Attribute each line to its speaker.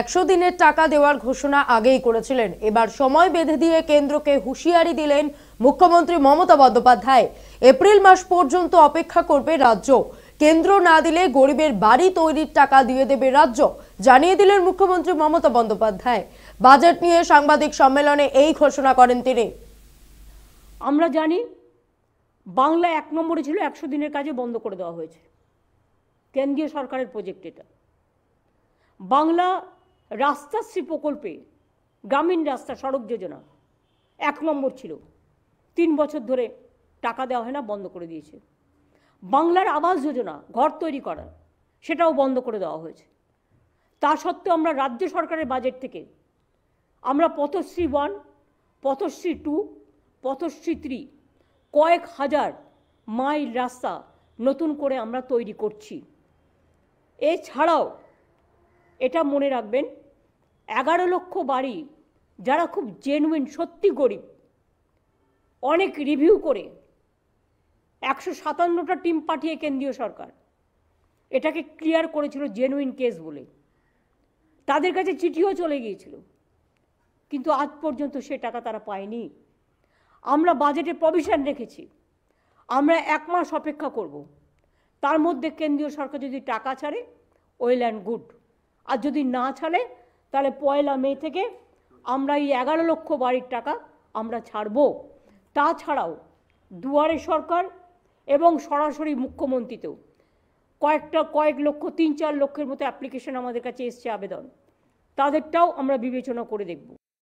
Speaker 1: একশো দিনের টাকা দেওয়ার ঘোষণা আগেই করেছিলেন এবার সময় বেঁধে দিয়ে কেন্দ্রকে হুঁশিয়ারি দিলেন মুখ্যমন্ত্রী মমতা বন্দ্যোপাধ্যায় এপ্রিল মাস পর্যন্ত অপেক্ষা করবে রাজ্য কেন্দ্র না দিলে গরিবের বাড়ি তৈরির টাকা দিয়ে দেবে রাজ্য জানিয়ে দিলেন মুখ্যমন্ত্রী মমতা বন্দ্যোপাধ্যায় বাজেট নিয়ে সাংবাদিক সম্মেলনে এই ঘোষণা করেন তিনি
Speaker 2: আমরা জানি বাংলা এক নম্বরে ছিল একশো দিনের কাজে বন্ধ করে দেওয়া হয়েছে কেন্দ্রীয় সরকারের প্রজেক্ট এটা বাংলা রাস্তাশ্রী প্রকল্পে গ্রামীণ রাস্তা সড়ক যোজনা এক নম্বর ছিল তিন বছর ধরে টাকা দেওয়া হয় না বন্ধ করে দিয়েছে বাংলার আবাস যোজনা ঘর তৈরি করা সেটাও বন্ধ করে দেওয়া হয়েছে তা সত্ত্বেও আমরা রাজ্য সরকারের বাজেট থেকে আমরা Pathashree one Pathashree two Pathashree three কয়েক হাজার মাইল রাস্তা নতুন করে আমরা তৈরি করছি এছাড়াও এটা মনে রাখবেন এগারো লক্ষ বাড়ি যারা খুব জেনুইন সত্যি গরিব অনেক রিভিউ করে একশো সাতান্নটা টিম পাঠিয়ে কেন্দ্রীয় সরকার এটাকে ক্লিয়ার করেছিল জেনুইন কেস বলে তাদের কাছে চিঠিও চলে গিয়েছিল কিন্তু আজ পর্যন্ত সে টাকা তারা পায়নি আমরা বাজেটে প্রভিশন রেখেছি আমরা এক মাস অপেক্ষা করব তার মধ্যে কেন্দ্রীয় সরকার যদি টাকা ছাড়ে ওয়েল অ্যান্ড গুড আর যদি না ছাড়ে তাহলে পয়লা মে থেকে আমরা এই এগারো লক্ষ বাড়ির টাকা আমরা ছাড়ব তাছাড়াও দুয়ারে সরকার এবং সরাসরি মুখ্যমন্ত্রীতেও কয়েকটা কয়েক লক্ষ তিন চার লক্ষের মতো অ্যাপ্লিকেশন আমাদের কাছে এসছে আবেদন তাদেরটাও আমরা বিবেচনা করে দেখব